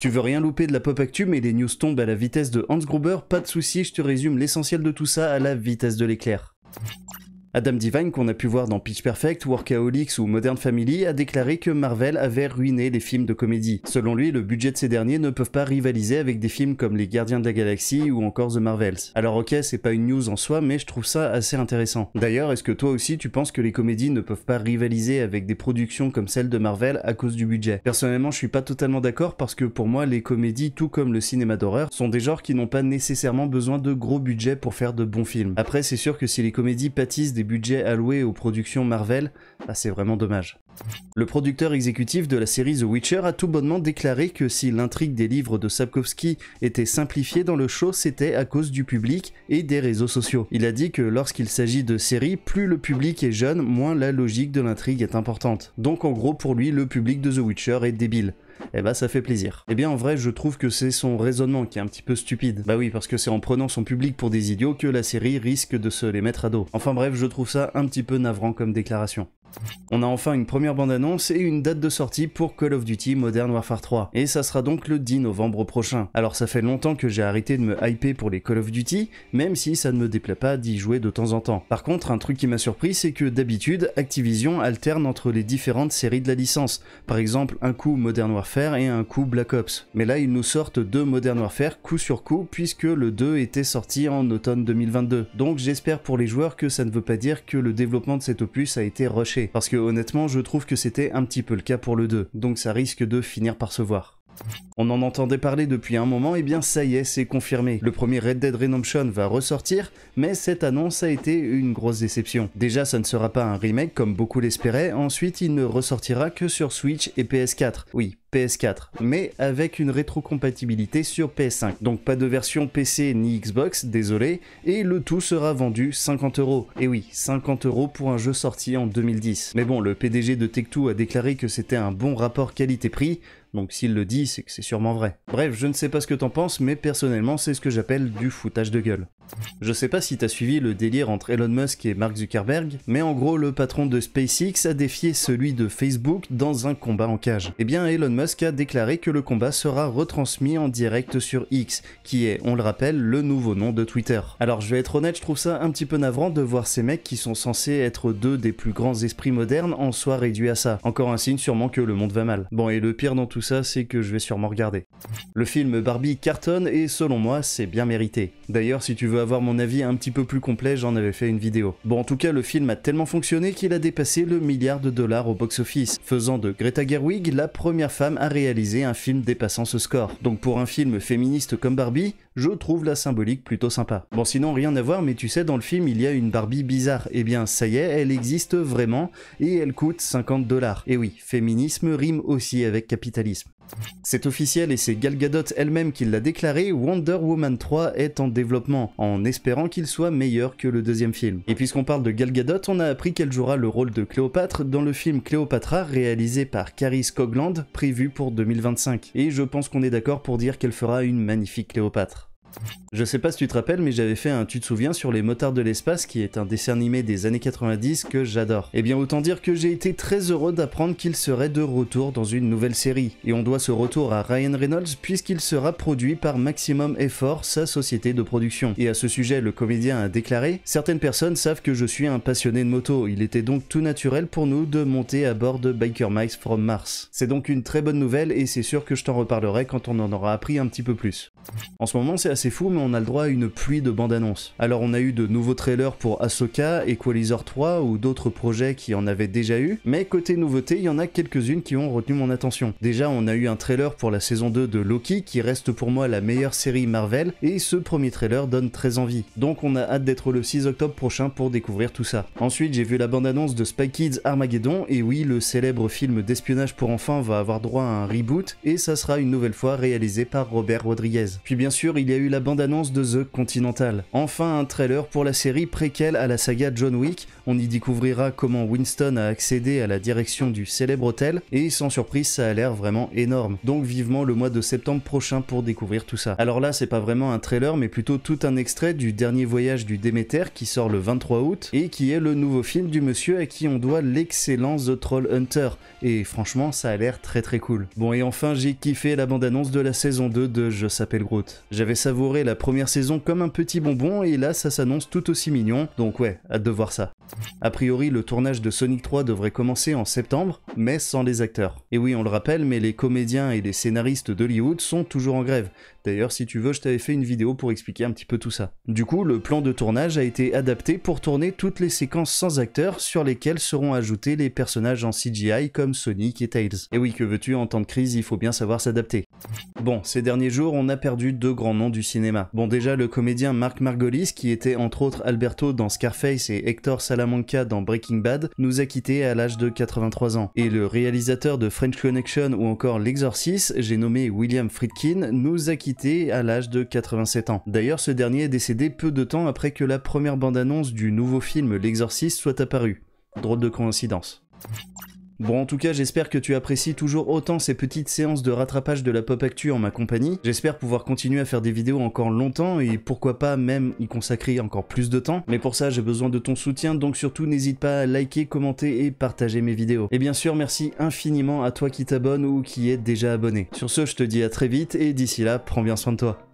Tu veux rien louper de la pop actu, mais les news tombent à la vitesse de Hans Gruber, pas de soucis, je te résume l'essentiel de tout ça à la vitesse de l'éclair. Adam Divine, qu'on a pu voir dans Pitch Perfect, Workaholics ou Modern Family, a déclaré que Marvel avait ruiné les films de comédie. Selon lui, le budget de ces derniers ne peuvent pas rivaliser avec des films comme Les Gardiens de la Galaxie ou encore The Marvels. Alors ok, c'est pas une news en soi, mais je trouve ça assez intéressant. D'ailleurs, est-ce que toi aussi tu penses que les comédies ne peuvent pas rivaliser avec des productions comme celle de Marvel à cause du budget Personnellement, je suis pas totalement d'accord parce que pour moi, les comédies, tout comme le cinéma d'horreur, sont des genres qui n'ont pas nécessairement besoin de gros budgets pour faire de bons films. Après, c'est sûr que si les comédies pâtissent des budget alloué aux productions Marvel, ah, c'est vraiment dommage. Le producteur exécutif de la série The Witcher a tout bonnement déclaré que si l'intrigue des livres de Sapkowski était simplifiée dans le show, c'était à cause du public et des réseaux sociaux. Il a dit que lorsqu'il s'agit de séries, plus le public est jeune, moins la logique de l'intrigue est importante. Donc en gros pour lui, le public de The Witcher est débile. Eh bah ça fait plaisir. Eh bien en vrai, je trouve que c'est son raisonnement qui est un petit peu stupide. Bah oui, parce que c'est en prenant son public pour des idiots que la série risque de se les mettre à dos. Enfin bref, je trouve ça un petit peu navrant comme déclaration. On a enfin une première bande-annonce et une date de sortie pour Call of Duty Modern Warfare 3, et ça sera donc le 10 novembre prochain. Alors ça fait longtemps que j'ai arrêté de me hyper pour les Call of Duty, même si ça ne me déplaît pas d'y jouer de temps en temps. Par contre, un truc qui m'a surpris, c'est que d'habitude, Activision alterne entre les différentes séries de la licence, par exemple un coup Modern Warfare et un coup Black Ops. Mais là, ils nous sortent deux Modern Warfare coup sur coup, puisque le 2 était sorti en automne 2022. Donc j'espère pour les joueurs que ça ne veut pas dire que le développement de cet opus a été rushé parce que honnêtement, je trouve que c'était un petit peu le cas pour le 2, donc ça risque de finir par se voir. On en entendait parler depuis un moment, et bien ça y est, c'est confirmé. Le premier Red Dead Redemption va ressortir, mais cette annonce a été une grosse déception. Déjà, ça ne sera pas un remake comme beaucoup l'espéraient, ensuite il ne ressortira que sur Switch et PS4. Oui, PS4, mais avec une rétrocompatibilité sur PS5. Donc pas de version PC ni Xbox, désolé, et le tout sera vendu 50€. Et oui, 50€ pour un jeu sorti en 2010. Mais bon, le PDG de Tech2 a déclaré que c'était un bon rapport qualité-prix, donc s'il le dit, c'est que c'est sûrement vrai. Bref, je ne sais pas ce que t'en penses, mais personnellement, c'est ce que j'appelle du foutage de gueule. Je sais pas si t'as suivi le délire entre Elon Musk et Mark Zuckerberg, mais en gros, le patron de SpaceX a défié celui de Facebook dans un combat en cage. Eh bien, Elon Musk a déclaré que le combat sera retransmis en direct sur X, qui est, on le rappelle, le nouveau nom de Twitter. Alors je vais être honnête, je trouve ça un petit peu navrant de voir ces mecs qui sont censés être deux des plus grands esprits modernes en soi réduits à ça. Encore un signe sûrement que le monde va mal. Bon et le pire dans tout ça, c'est que je vais sûrement regarder. Le film Barbie cartonne et selon moi, c'est bien mérité. D'ailleurs, si tu veux avoir mon avis un petit peu plus complet, j'en avais fait une vidéo. Bon en tout cas, le film a tellement fonctionné qu'il a dépassé le milliard de dollars au box-office, faisant de Greta Gerwig la première femme à réaliser un film dépassant ce score. Donc pour un film féministe comme Barbie, je trouve la symbolique plutôt sympa. Bon sinon rien à voir mais tu sais dans le film il y a une Barbie bizarre, et eh bien ça y est, elle existe vraiment et elle coûte 50 dollars. Et eh oui, féminisme rime aussi avec capitalisme. C'est officiel et c'est Gal Gadot elle-même qui l'a déclaré, Wonder Woman 3 est en développement, en espérant qu'il soit meilleur que le deuxième film. Et puisqu'on parle de Gal Gadot, on a appris qu'elle jouera le rôle de Cléopâtre dans le film Cléopatra réalisé par Carice Cogland prévu pour 2025. Et je pense qu'on est d'accord pour dire qu'elle fera une magnifique Cléopâtre. Je sais pas si tu te rappelles, mais j'avais fait un Tu te souviens sur les motards de l'espace, qui est un dessin animé des années 90 que j'adore. Et eh bien autant dire que j'ai été très heureux d'apprendre qu'il serait de retour dans une nouvelle série. Et on doit ce retour à Ryan Reynolds puisqu'il sera produit par Maximum Effort, sa société de production. Et à ce sujet, le comédien a déclaré Certaines personnes savent que je suis un passionné de moto, il était donc tout naturel pour nous de monter à bord de Biker Mice from Mars. C'est donc une très bonne nouvelle et c'est sûr que je t'en reparlerai quand on en aura appris un petit peu plus. En ce moment, c'est assez fou, mais on a le droit à une pluie de bandes annonces. Alors, on a eu de nouveaux trailers pour Ahsoka, Equalizer 3 ou d'autres projets qui en avaient déjà eu, mais côté nouveauté, il y en a quelques-unes qui ont retenu mon attention. Déjà, on a eu un trailer pour la saison 2 de Loki, qui reste pour moi la meilleure série Marvel, et ce premier trailer donne très envie. Donc, on a hâte d'être le 6 octobre prochain pour découvrir tout ça. Ensuite, j'ai vu la bande-annonce de Spy Kids Armageddon, et oui, le célèbre film d'espionnage pour enfants va avoir droit à un reboot, et ça sera une nouvelle fois réalisé par Robert Rodriguez. Puis bien sûr, il y a eu la bande-annonce de The Continental. Enfin un trailer pour la série préquelle à la saga John Wick. On y découvrira comment Winston a accédé à la direction du célèbre hôtel et sans surprise, ça a l'air vraiment énorme. Donc vivement le mois de septembre prochain pour découvrir tout ça. Alors là, c'est pas vraiment un trailer mais plutôt tout un extrait du dernier voyage du Déméter qui sort le 23 août et qui est le nouveau film du monsieur à qui on doit l'excellence The Troll Hunter. Et franchement, ça a l'air très très cool. Bon et enfin, j'ai kiffé la bande-annonce de la saison 2 de Je s'appelle j'avais savouré la première saison comme un petit bonbon et là ça s'annonce tout aussi mignon, donc ouais, hâte de voir ça. A priori, le tournage de Sonic 3 devrait commencer en septembre, mais sans les acteurs. Et oui, on le rappelle, mais les comédiens et les scénaristes d'Hollywood sont toujours en grève. D'ailleurs, si tu veux, je t'avais fait une vidéo pour expliquer un petit peu tout ça. Du coup, le plan de tournage a été adapté pour tourner toutes les séquences sans acteurs sur lesquelles seront ajoutés les personnages en CGI comme Sonic et Tails. Et oui, que veux-tu, en temps de crise, il faut bien savoir s'adapter. Bon, ces derniers jours, on a perdu deux grands noms du cinéma. Bon, déjà, le comédien Marc Margolis, qui était entre autres Alberto dans Scarface et Hector Salazar Manka dans Breaking Bad, nous a quittés à l'âge de 83 ans. Et le réalisateur de French Connection ou encore L'Exorciste, j'ai nommé William Friedkin, nous a quittés à l'âge de 87 ans. D'ailleurs, ce dernier est décédé peu de temps après que la première bande-annonce du nouveau film L'Exorciste soit apparue. Drôle de coïncidence. Bon, en tout cas, j'espère que tu apprécies toujours autant ces petites séances de rattrapage de la pop actu en ma compagnie. J'espère pouvoir continuer à faire des vidéos encore longtemps et pourquoi pas même y consacrer encore plus de temps. Mais pour ça, j'ai besoin de ton soutien, donc surtout n'hésite pas à liker, commenter et partager mes vidéos. Et bien sûr, merci infiniment à toi qui t'abonnes ou qui es déjà abonné. Sur ce, je te dis à très vite et d'ici là, prends bien soin de toi.